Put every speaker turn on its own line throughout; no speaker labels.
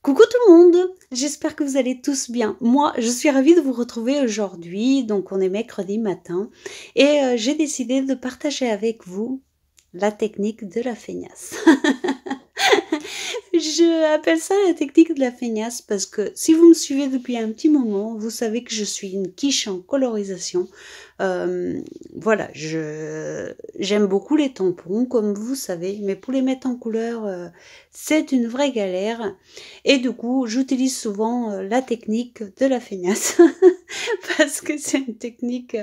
Coucou tout le monde, j'espère que vous allez tous bien. Moi, je suis ravie de vous retrouver aujourd'hui, donc on est mercredi matin, et euh, j'ai décidé de partager avec vous la technique de la feignasse. Je appelle ça la technique de la feignasse parce que si vous me suivez depuis un petit moment, vous savez que je suis une quiche en colorisation. Euh, voilà, je j'aime beaucoup les tampons, comme vous savez, mais pour les mettre en couleur, euh, c'est une vraie galère. Et du coup, j'utilise souvent euh, la technique de la feignasse parce que c'est une technique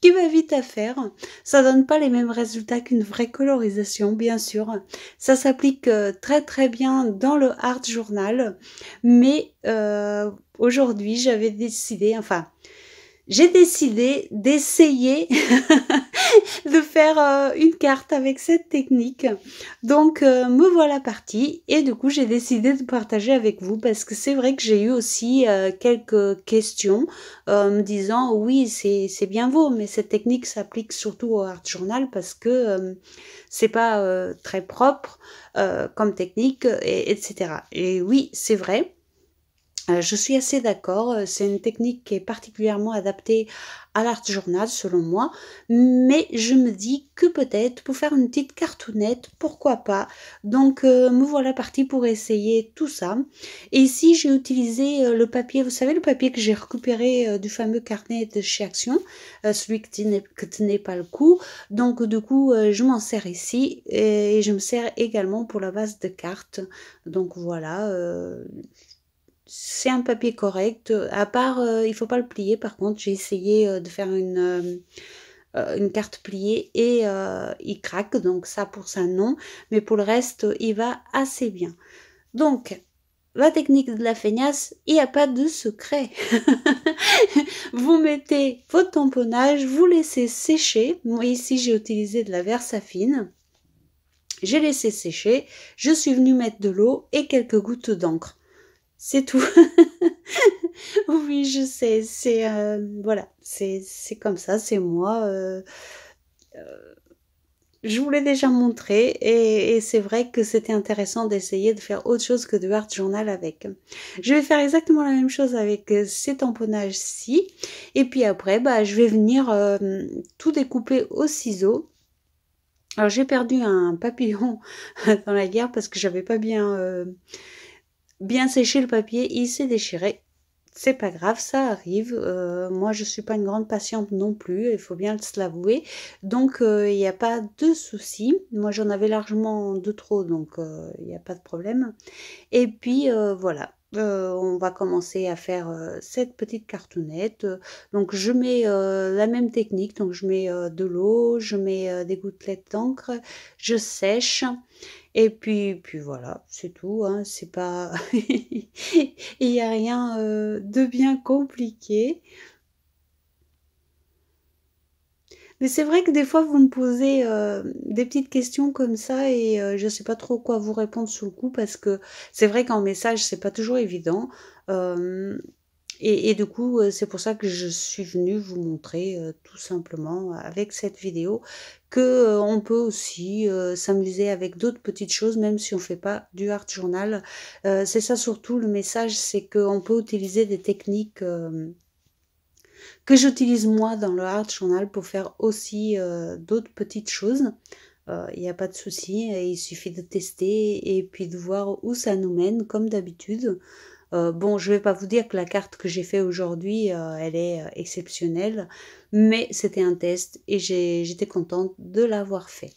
qui va vite à faire. Ça donne pas les mêmes résultats qu'une vraie colorisation, bien sûr. Ça s'applique euh, très très bien dans le art journal, mais euh, aujourd'hui j'avais décidé, enfin j'ai décidé d'essayer de faire euh, une carte avec cette technique. Donc euh, me voilà partie et du coup j'ai décidé de partager avec vous parce que c'est vrai que j'ai eu aussi euh, quelques questions me disant oui c'est bien beau mais cette technique s'applique surtout au art journal parce que c'est pas très propre comme technique etc. Et oui c'est vrai. Euh, je suis assez d'accord, euh, c'est une technique qui est particulièrement adaptée à l'art journal selon moi, mais je me dis que peut-être pour faire une petite cartonnette, pourquoi pas. Donc euh, me voilà parti pour essayer tout ça. Et ici j'ai utilisé le papier, vous savez le papier que j'ai récupéré du fameux carnet de chez Action, celui que tenait, pas le coup. Donc du coup je m'en sers ici et je me sers également pour la base de cartes. Donc voilà, c'est un papier correct. À part, il euh, il faut pas le plier. Par contre, j'ai essayé euh, de faire une, euh, une carte pliée et il craque. Donc ça pour ça non. Mais pour le reste, il va assez bien. Donc la technique de la feignasse, il n'y a pas de secret. vous mettez votre tamponnage, vous laissez sécher. Moi ici, j'ai utilisé de la verse affine. J'ai laissé sécher, je suis venue mettre de l'eau et quelques gouttes d'encre. C'est tout. oui, je sais. C'est euh, voilà, c'est comme ça, c'est moi. Euh, euh je voulais déjà montré, et, c'est vrai que c'était intéressant d'essayer de faire autre chose que de art journal avec. Je vais faire exactement la même chose avec euh, ces tamponnages-ci et puis après, bah, je vais venir tout découper au ciseau. Alors j'ai perdu un papillon dans la guerre parce que j'avais pas bien bien sécher le papier, il s'est déchiré. C'est pas grave, ça arrive. Euh, moi, je suis pas une grande patiente non plus, il faut bien se l'avouer. Donc, euh, il n'y a pas de souci. Moi, j'en avais largement de trop, donc euh, il n'y a pas de problème. Et puis, voilà. Euh, on va commencer à faire euh, cette petite cartonnette. Donc je mets euh, la même technique, donc je mets de l'eau, je mets des gouttelettes d'encre, je sèche. Et puis, puis voilà, c'est tout. Hein. C'est pas, il n'y a rien de bien compliqué. Mais c'est vrai que des fois, vous me posez euh, des petites questions comme ça et euh, je ne sais pas trop quoi vous répondre sous le coup parce que c'est vrai qu'en message, c'est pas toujours évident. Euh, et, du coup, c'est pour ça que je suis venue vous montrer tout simplement avec cette vidéo que on peut aussi s'amuser avec d'autres petites choses, même si on ne fait pas du art journal. c'est ça surtout le message, c'est qu'on peut utiliser des techniques que j'utilise moi dans le Art Journal pour faire aussi euh, d'autres petites choses. Il euh, n'y a pas de souci, il suffit de tester et puis de voir où ça nous mène, comme d'habitude. Euh, bon, je vais pas vous dire que la carte que j'ai fait aujourd'hui, elle est exceptionnelle, mais c'était un test et j'étais contente de l'avoir fait.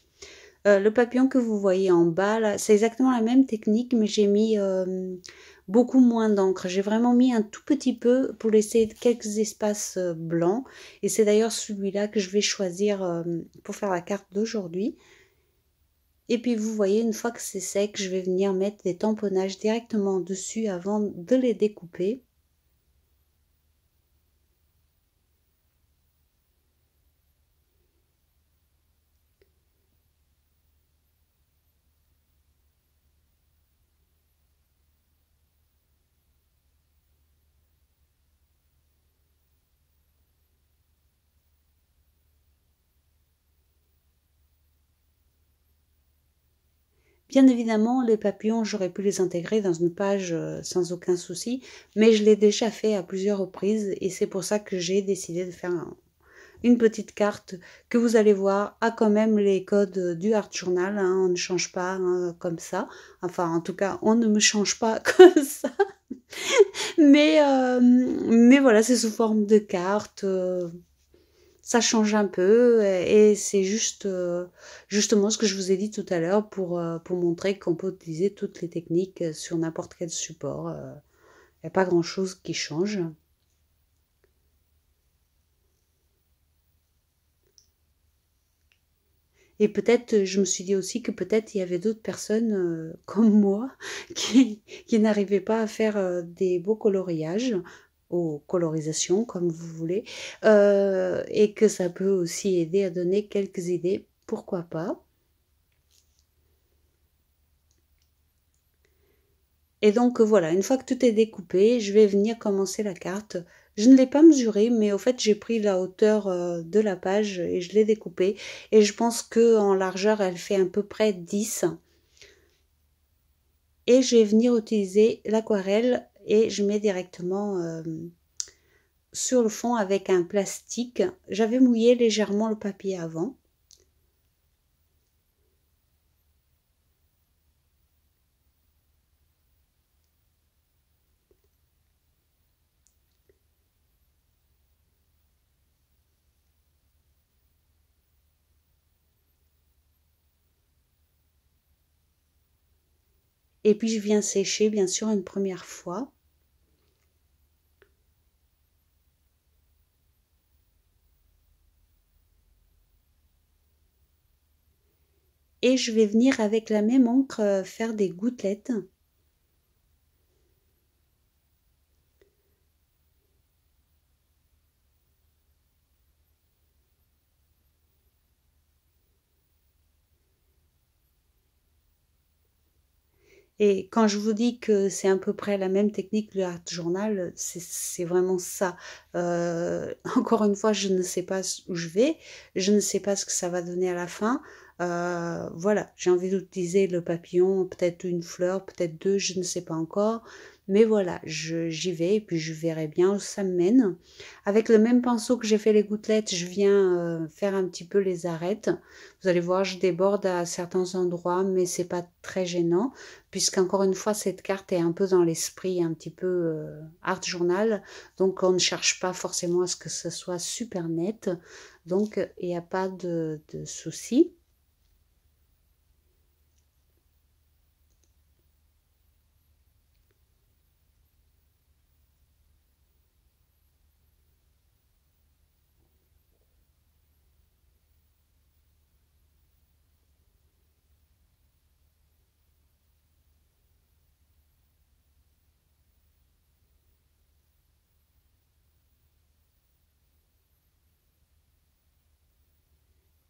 le papillon que vous voyez en bas, c'est exactement la même technique, mais j'ai mis beaucoup moins d'encre. J'ai vraiment mis un tout petit peu pour laisser quelques espaces euh, blancs. Et c'est d'ailleurs celui-là que je vais choisir euh, pour faire la carte d'aujourd'hui. Et puis vous voyez, une fois que c'est sec, je vais venir mettre des tamponnages directement dessus avant de les découper. Bien évidemment, les papillons, j'aurais pu les intégrer dans une page euh, sans aucun souci, mais je l'ai déjà fait à plusieurs reprises et c'est pour ça que j'ai décidé de faire une petite carte que vous allez voir a quand même les codes du Art Journal. Hein, on ne change pas hein, comme ça. Enfin, en tout cas, on ne me change pas comme ça. mais, euh, mais voilà, c'est sous forme de carte. Euh, ça change un peu et c'est juste euh, justement ce que je vous ai dit tout à l'heure pour, euh, montrer qu'on peut utiliser toutes les techniques euh, sur n'importe quel support. Il n'y a pas grand chose qui change. Et peut-être, je me suis dit aussi que peut-être il y avait d'autres personnes comme moi qui, qui n'arrivaient pas à faire des beaux coloriages aux colorisations, comme vous voulez, euh, et que ça peut aussi aider à donner quelques idées, pourquoi pas. Et donc voilà, une fois que tout est découpé, je vais venir commencer la carte. Je ne l'ai pas mesuré mais au fait j'ai pris la hauteur euh, de la page et je l'ai découpée. Et je pense que en largeur, elle fait à peu près 10. Et je vais venir utiliser l'aquarelle et je mets directement euh, sur le fond avec un plastique. J'avais mouillé légèrement le papier avant Et puis je viens sécher bien sûr une première fois. Et je vais venir avec la même encre euh, faire des gouttelettes Et quand je vous dis que c'est à peu près la même technique que le art journal, c'est vraiment ça. Euh, encore une fois, je ne sais pas où je vais, je ne sais pas ce que ça va donner à la fin. Euh, voilà, j'ai envie d'utiliser le papillon, peut-être une fleur, peut-être deux, je ne sais pas encore. Mais voilà, j'y vais et puis je verrai bien où ça me mène. Avec le même pinceau que j'ai fait les gouttelettes, je viens euh, faire un petit peu les arêtes. Vous allez voir, je déborde à certains endroits, mais c'est pas très gênant, puisqu'encore une fois, cette carte est un peu dans l'esprit, un petit peu euh, art journal. Donc on ne cherche pas forcément à ce que ce soit super net. Donc il n'y a pas de, de souci.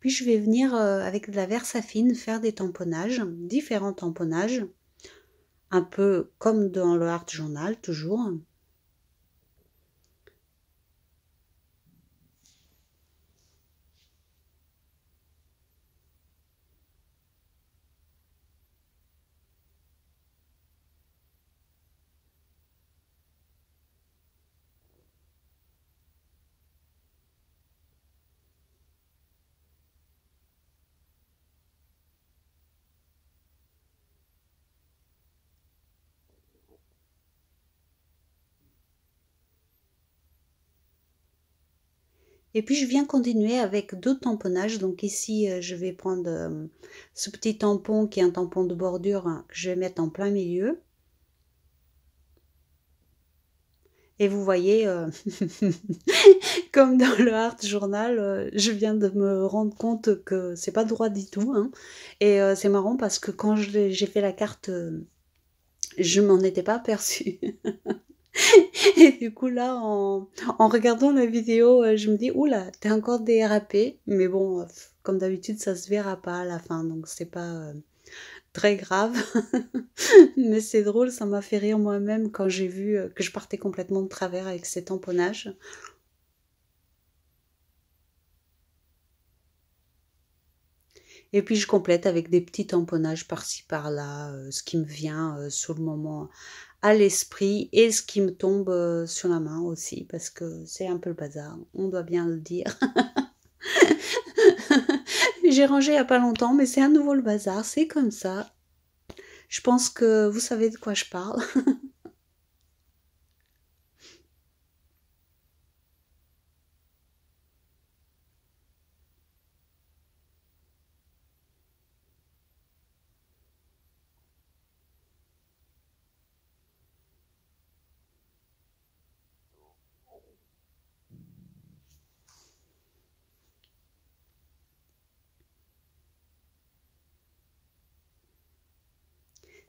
Puis je vais venir euh, avec de la affine faire des tamponnages, différents tamponnages, un peu comme dans le art journal toujours. Et puis je viens continuer avec deux tamponnages. Donc ici, euh, je vais prendre euh, ce petit tampon qui est un tampon de bordure hein, que je vais mettre en plein milieu. Et vous voyez, euh, comme dans le Art Journal, je viens de me rendre compte que c'est pas droit du tout. Hein. Et c'est marrant parce que quand j'ai fait la carte, je m'en étais pas aperçue. Et du coup là, en, regardant la vidéo, euh, je me dis, oula, t'es encore dérapé. Mais bon, euh, comme d'habitude, ça se verra pas à la fin, donc c'est pas euh, très grave. Mais c'est drôle, ça m'a fait rire moi-même quand j'ai vu que je partais complètement de travers avec ces tamponnages. Et puis je complète avec des petits tamponnages par-ci par-là, euh, ce qui me vient euh, sur le moment à l'esprit et ce qui me tombe euh, sur la main aussi, parce que c'est un peu le bazar, on doit bien le dire. J'ai rangé il n'y a pas longtemps, mais c'est à nouveau le bazar, c'est comme ça. Je pense que vous savez de quoi je parle.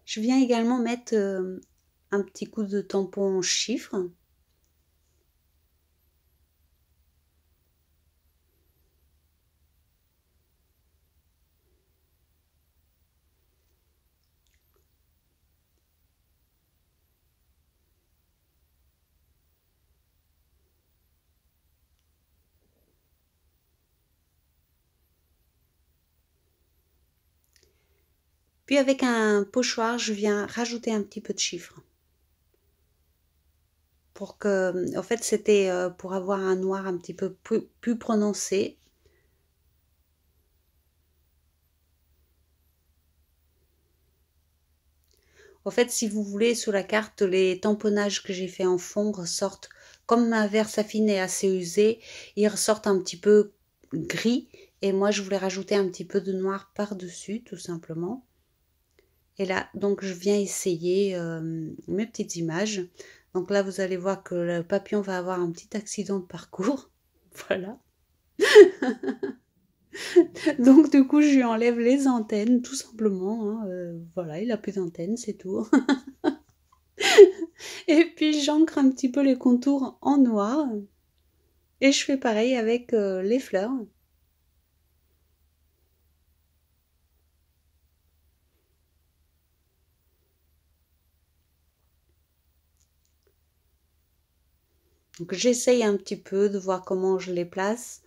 Je viens également mettre euh, un petit coup de tampon chiffre Puis avec un pochoir, je viens rajouter un petit peu de chiffres. Pour que, en fait, c'était euh, pour avoir un noir un petit peu plus, prononcé. En fait, si vous voulez, sous la carte, les tamponnages que j'ai fait en fond ressortent, comme ma verse affine est assez usée, ils ressortent un petit peu gris. Et moi, je voulais rajouter un petit peu de noir par-dessus, tout simplement. Et là, donc, je viens essayer euh, mes petites images. Donc là, vous allez voir que le papillon va avoir un petit accident de parcours. Voilà. donc, du coup, je lui enlève les antennes, tout simplement. Hein, euh, voilà, il a plus d'antennes, c'est tout. et puis, j'ancre un petit peu les contours en noir. Et je fais pareil avec euh, les fleurs. Donc j'essaye un petit peu de voir comment je les place.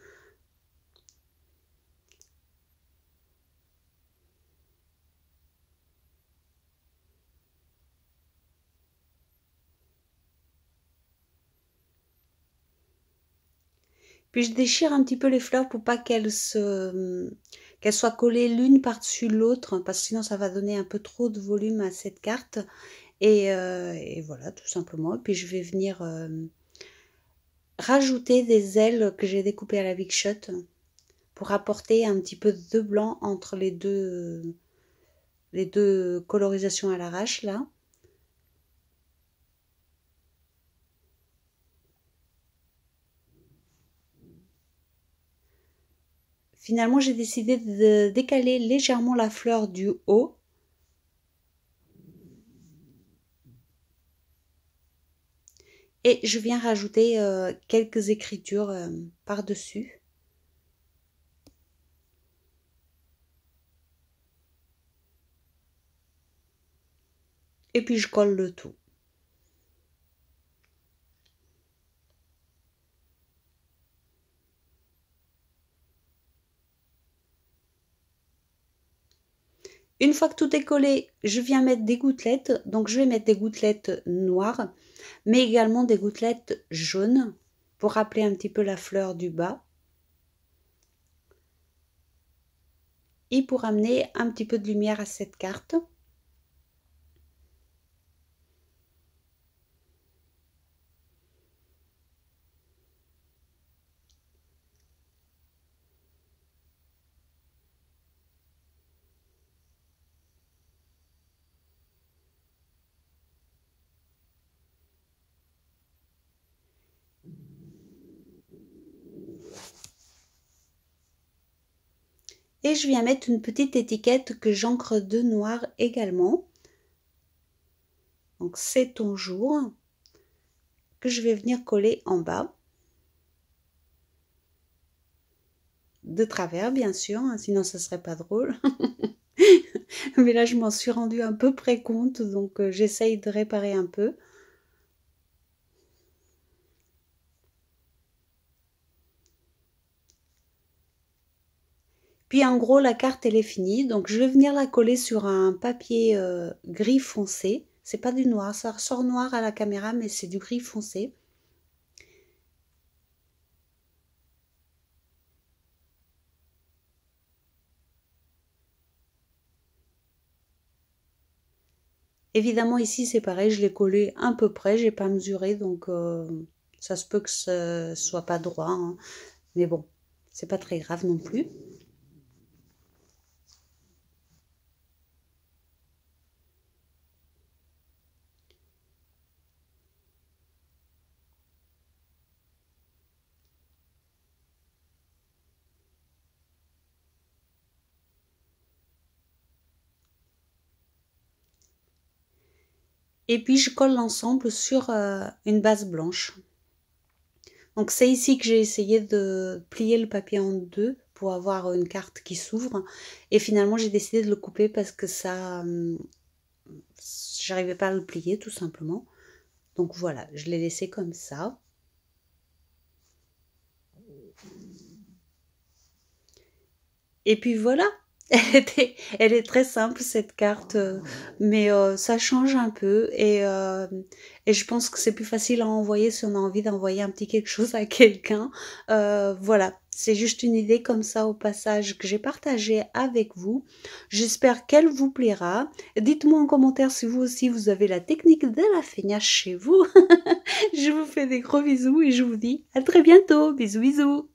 Puis je déchire un petit peu les fleurs pour pas qu'elles se qu'elles soient collées l'une par-dessus l'autre parce que sinon ça va donner un peu trop de volume à cette carte et, euh, voilà tout simplement puis je vais venir euh, rajouter des ailes que j'ai découpées à la Big Shot pour apporter un petit peu de blanc entre les deux, les deux colorisations à l'arrache là. Finalement, j'ai décidé de décaler légèrement la fleur du haut Et je viens rajouter euh, quelques écritures euh, par-dessus. Et puis je colle le tout. Une fois que tout est collé, je viens mettre des gouttelettes. Donc je vais mettre des gouttelettes noires, mais également des gouttelettes jaunes pour rappeler un petit peu la fleur du bas. Et pour amener un petit peu de lumière à cette carte. Et je viens mettre une petite étiquette que j'encre de noir également. Donc c'est ton jour que je vais venir coller en bas. De travers bien sûr, hein, sinon ce serait pas drôle. Mais là je m'en suis rendu un peu près compte, donc euh, j'essaye de réparer un peu. en gros, la carte, elle est finie. Donc je vais venir la coller sur un papier euh, gris foncé. C'est pas du noir, ça ressort noir à la caméra, mais c'est du gris foncé. Évidemment ici c'est pareil, je l'ai collé un peu près, j'ai pas mesuré donc euh, ça se peut que ce soit pas droit, hein. mais bon, c'est pas très grave non plus. et puis je colle l'ensemble sur euh, une base blanche. Donc c'est ici que j'ai essayé de plier le papier en deux pour avoir une carte qui s'ouvre et finalement j'ai décidé de le couper parce que ça hum, j'arrivais pas à le plier tout simplement. Donc voilà, je l'ai laissé comme ça. Et puis voilà, Elle, elle est très simple cette carte, euh, mais euh, ça change un peu euh, et, je pense que c'est plus facile à envoyer si on a envie d'envoyer un petit quelque chose à quelqu'un. voilà, c'est juste une idée comme ça au passage que j'ai partagée avec vous. J'espère qu'elle vous plaira. Dites-moi en commentaire si vous aussi vous avez la technique de la feignasse chez vous. je vous fais des gros bisous et je vous dis à très bientôt. Bisous bisous